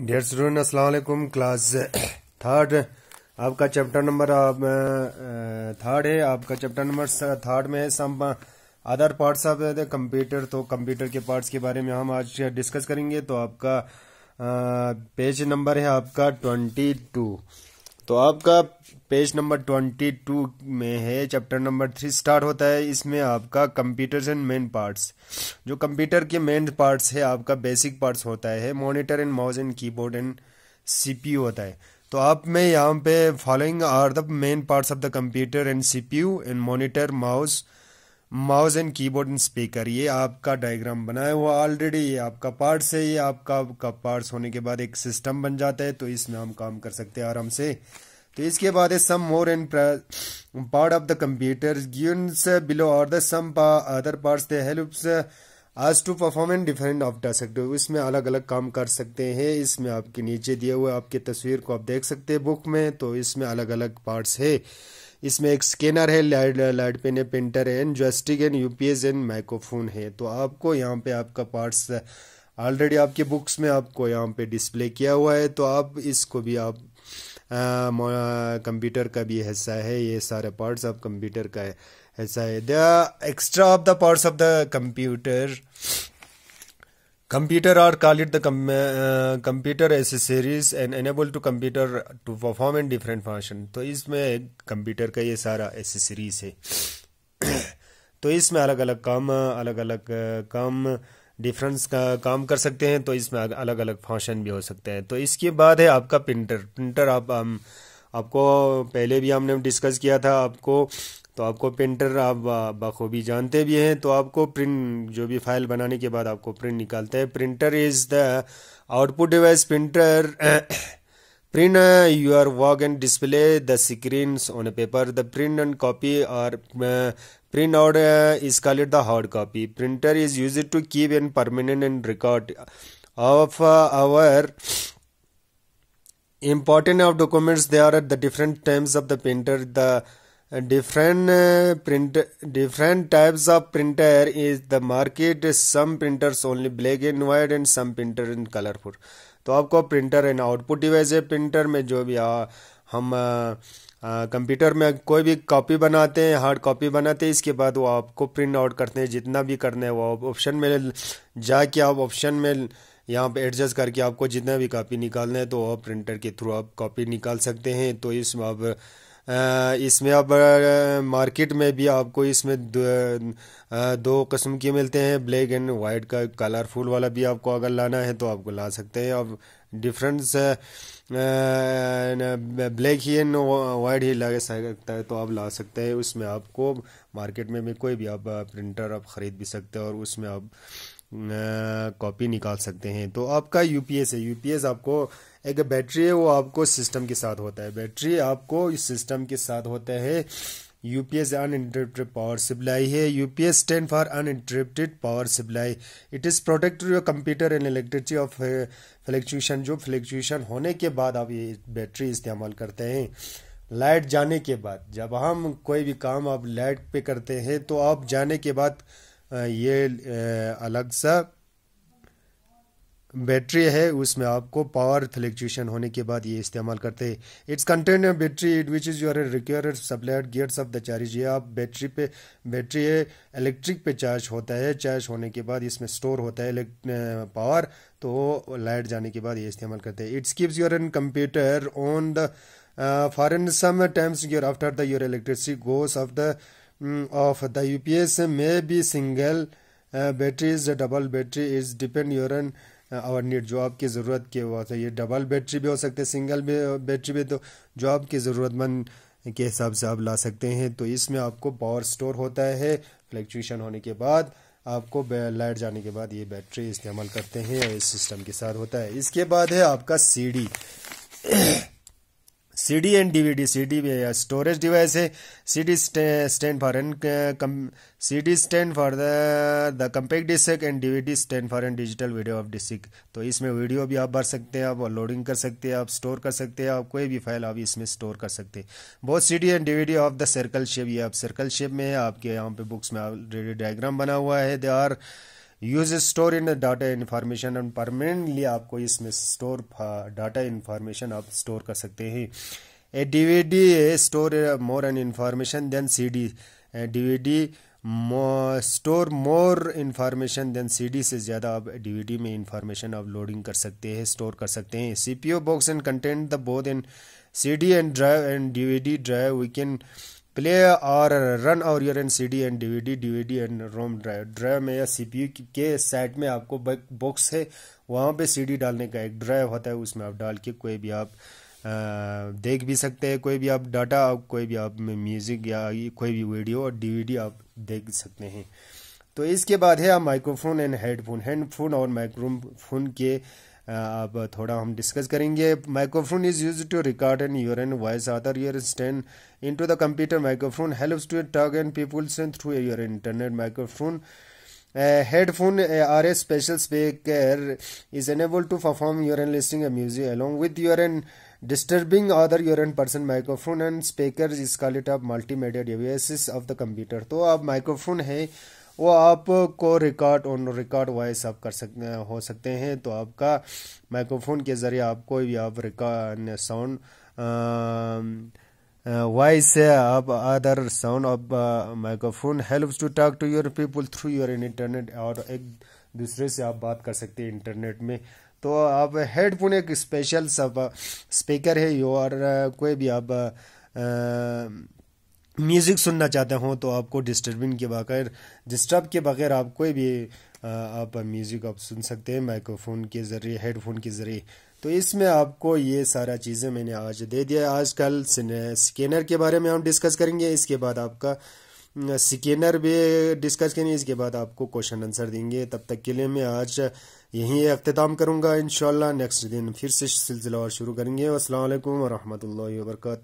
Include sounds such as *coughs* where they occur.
dear student अस्सलाम वालेकुम class third आपका चैप्टर नंबर थर्ड है आपका चैप्टर नंबर थर्ड में है some other parts of the computer तो कंप्यूटर के पार्ट्स के बारे में हम आज डिस्कस करेंगे तो आपका पेज नंबर है आपका ट्वेंटी टू तो आपका पेज नंबर ट्वेंटी टू में है चैप्टर नंबर थ्री स्टार्ट होता है इसमें आपका कंप्यूटर्स एंड मेन पार्ट्स जो कंप्यूटर के मेन पार्ट्स है आपका बेसिक पार्ट्स होता है monitor and mouse and keyboard and CPU होता है तो आप में यहाँ पे following are the main parts of the computer and CPU and monitor mouse mouse and keyboard and speaker ये आपका डायग्राम बनाया हुआ ऑलरेडी ये आपका पार्ट्स है ये आपका आपका पार्ट्स होने के बाद एक सिस्टम बन जाता है तो इसमें हम काम कर सकते हैं आराम से तो इसके बाद है some more and part of the computer givens below और the some other parts they helps us to perform in different of डा सकते हो इसमें अलग अलग काम कर सकते हैं इसमें आपके नीचे दिए हुए आपकी तस्वीर को आप देख सकते हैं बुक में तो इसमें अलग अलग पार्ट्स है इसमें एक स्कैनर है लाइट लाइट पेन है प्रिंटर है and joystick and UPS and microphone है तो आपको यहाँ पे आपका पार्ट्स ऑलरेडी आपके बुक्स में आपको यहाँ पे डिस्प्ले किया हुआ है तो आप इसको भी आप कंप्यूटर का भी हिस्सा है ये सारे पार्ट्स आप कंप्यूटर का है हिस्सा है the extra of the parts of the computer computer are call it com accessories uh, computer enable to enabled to perform to different in तो इसमें कंप्यूटर का ये सारा एसेसरीज है *coughs* तो इसमें अलग अलग काम अलग अलग uh, काम डिफरेंस का काम कर सकते हैं तो इसमें अलग अलग फंक्शन भी हो सकते हैं तो इसके बाद है आपका प्रिंटर प्रिंटर आप, आप um, आपको पहले भी हमने डिस्कस किया था आपको तो आपको प्रिंटर आप बखूबी जानते भी हैं तो आपको प्रिंट जो भी फाइल बनाने के बाद आपको प्रिंट निकालते हैं printer is the output device printer print your work and display the screen on paper the print and copy or print out is called the hard copy printer is use to keep an permanent and record of our important of documents they are at the different times of the printer the different uh, print different types of printer is the market some printers only black and white and some printer in colorful तो आपको printer and output device है printer में जो भी आ, हम आ, computer में कोई भी कॉपी बनाते हैं हार्ड कॉपी बनाते हैं इसके बाद वो आपको प्रिंट आउट करते हैं जितना भी करना है वो आप ऑप्शन में जाके आप ऑप्शन में यहाँ पे एडजस्ट करके आपको जितना भी कॉपी निकालना है तो आप प्रिंटर के थ्रू आप कॉपी निकाल सकते हैं तो इसमें आप इसमें अब मार्केट में भी आपको इसमें दो, कस्म के मिलते हैं ब्लैक एंड वाइट का कलरफुल वाला भी आपको अगर लाना है तो आपको ला सकते हैं अब difference black uh, uh, uh, ही एंड वाइट ही ला सकता है तो आप ला सकते हैं उसमें आपको मार्केट में भी कोई भी आप प्रिंटर आप ख़रीद भी सकते हैं और उसमें आप कॉपी निकाल सकते हैं तो आपका यूपीएस है यूपीएस आपको एक बैटरी है वो आपको सिस्टम के साथ होता है बैटरी आपको इस सिस्टम के साथ होता है UPS uninterrupted power supply है UPS stand for uninterrupted power supply it is protect your computer and electricity of fluctuation जो fluctuation होने के बाद आप ये बैटरी इस्तेमाल करते हैं लाइट जाने के बाद जब हम कोई भी काम आप लाइट पे करते हैं तो आप जाने के बाद ये अलग सा बैटरी है उसमें आपको पावर इलेक्ट्रिशियन होने के बाद ये इस्तेमाल करते हैं it's contain battery it which is your require supplied gears of the charge ये आप बैटरी पे बैटरी है इलेक्ट्रिक पे चार्ज होता है चार्ज होने के बाद इसमें स्टोर होता है पावर तो लाइट जाने के बाद ये इस्तेमाल करते हैं it's keeps your an computer on the an some times your after the your electricity goes off the off the UPS में be single battery is double battery is depend your an और neat job की ज़रूरत के वक्त ये double battery भी हो सकते हैं सिंगल भी बैटरी भी तो जॉब की ज़रूरतमंद के हिसाब से आप ला सकते हैं तो इसमें आपको पावर स्टोर होता है फ्लैक्चुएशन होने के बाद आपको लाइट जाने के बाद ये बैटरी इस्तेमाल करते हैं और इस सिस्टम के साथ होता है इसके बाद है आपका CD CD and DVD CD storage device है CD stand for an CD stand for the the compact disc and DVD stand for an digital video of disc तो इसमें वीडियो भी आप भर सकते हैं आप लोडिंग कर सकते हैं आप स्टोर कर सकते हैं आप कोई भी फाइल आप इसमें स्टोर कर सकते हैं बहुत CD and DVD of the circle shape ये आप सर्कल शेप में है आपके यहाँ पे बुक्स में ऑलरेडी डायग्राम बना हुआ है they are use store in data information and permanently आपको इसमें स्टोर डाटा इन्फॉर्मेशन आप स्टोर कर सकते हैं a DVD store more an information than C D DVD store more information than CD से ज़्यादा आप डीवीडी में इंफॉर्मेशन आप लोडिंग कर सकते हैं स्टोर कर सकते हैं CPU box and content the both in CD and drive and DVD drive we can play or run or your an C D and D V D D V D and ROM drive drive में या C P U के side में आपको box है वहाँ पे C D डालने का एक ड्राइव होता है उसमें आप डाल के कोई भी आप देख भी सकते हैं कोई भी आप डाटा कोई भी आप म्यूज़िक या कोई भी वीडियो और डी डी आप देख सकते हैं तो इसके बाद है आप माइक्रोफोन एंड हेडफोन हेडफोन और माइक्रोफोन के अब थोड़ा हम डिस्कस करेंगे microphone is use to record and your and voice other your stand in to the computer microphone helps to talk and people send through your internet microphone headphone are a special speaker is enable to perform your and listening a music along with your and other your urine person microphone and speaker is called it up multimedia devices of the computer तो अब microphone है वो आपको record on record voice आप कर सकते हो सकते हैं तो आपका माइक्रोफोन के ज़रिए आप कोई भी आप रिकॉर्ड साउंड वॉइस से आप other sound of microphone helps to talk to your people through your internet और एक दूसरे से आप बात कर सकते हैं इंटरनेट में तो आप हेडफोन एक स्पेशल सब स्पीकर है यो और कोई भी आप आ, म्यूज़िक सुनना चाहते हो तो आपको डिस्टर्बिंग के बगैर डिस्टर्ब के बगैर आप कोई भी आप म्यूज़िक आप सुन सकते हैं माइक्रोफोन के ज़रिए हेडफोन के ज़रिए तो इसमें आपको ये सारा चीज़ें मैंने आज दे दिया आजकल स्कैनर के बारे में हम डिस्कस करेंगे इसके बाद आपका स्कैनर भी डिस्कस करेंगे इसके बाद आपको क्वेश्चन आंसर देंगे तब तक के लिए मैं आज यहीं अख्ताम करूँगा इन नेक्स्ट दिन फिर से सिलसिला और शुरू करेंगे असल वरहमल वर्क